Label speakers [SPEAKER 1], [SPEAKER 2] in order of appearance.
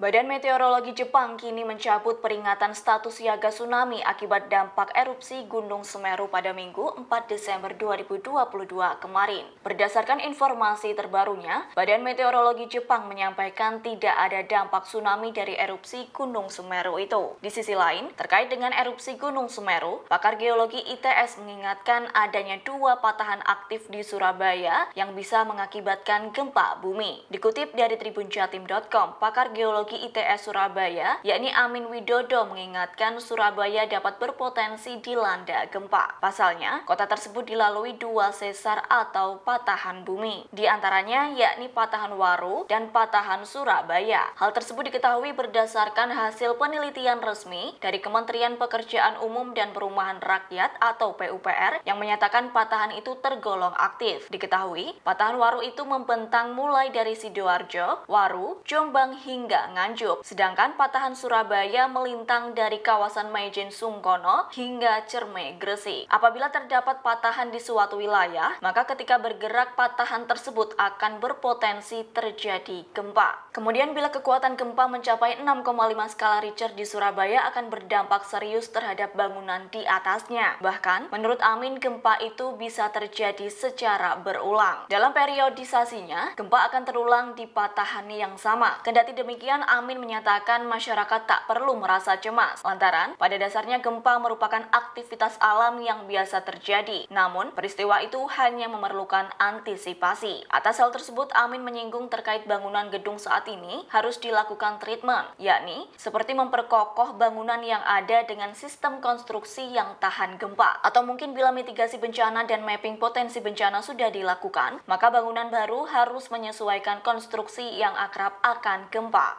[SPEAKER 1] Badan Meteorologi Jepang kini mencabut peringatan status siaga tsunami akibat dampak erupsi Gunung Semeru pada Minggu 4 Desember 2022 kemarin. Berdasarkan informasi terbarunya, Badan Meteorologi Jepang menyampaikan tidak ada dampak tsunami dari erupsi Gunung Semeru itu. Di sisi lain, terkait dengan erupsi Gunung Semeru, pakar geologi ITS mengingatkan adanya dua patahan aktif di Surabaya yang bisa mengakibatkan gempa bumi. Dikutip dari tribunjatim.com, pakar geologi ITS Surabaya, yakni Amin Widodo mengingatkan Surabaya dapat berpotensi dilanda gempa. Pasalnya, kota tersebut dilalui dua sesar atau patahan bumi, di antaranya yakni patahan Waru dan patahan Surabaya. Hal tersebut diketahui berdasarkan hasil penelitian resmi dari Kementerian Pekerjaan Umum dan Perumahan Rakyat atau PUPR yang menyatakan patahan itu tergolong aktif. Diketahui, patahan Waru itu membentang mulai dari Sidoarjo, Waru, Jombang hingga Ngan. Nganjuk. Sedangkan patahan Surabaya melintang dari kawasan Maijen Sungkono hingga Cerme Gresi. Apabila terdapat patahan di suatu wilayah, maka ketika bergerak patahan tersebut akan berpotensi terjadi gempa. Kemudian bila kekuatan gempa mencapai 6,5 skala Richter di Surabaya akan berdampak serius terhadap bangunan di atasnya. Bahkan, menurut Amin, gempa itu bisa terjadi secara berulang. Dalam periodisasinya, gempa akan terulang di patahan yang sama. Kendati demikian, Amin menyatakan masyarakat tak perlu merasa cemas. Lantaran, pada dasarnya gempa merupakan aktivitas alam yang biasa terjadi. Namun, peristiwa itu hanya memerlukan antisipasi. Atas hal tersebut, Amin menyinggung terkait bangunan gedung saat ini harus dilakukan treatment, yakni seperti memperkokoh bangunan yang ada dengan sistem konstruksi yang tahan gempa. Atau mungkin bila mitigasi bencana dan mapping potensi bencana sudah dilakukan, maka bangunan baru harus menyesuaikan konstruksi yang akrab akan gempa.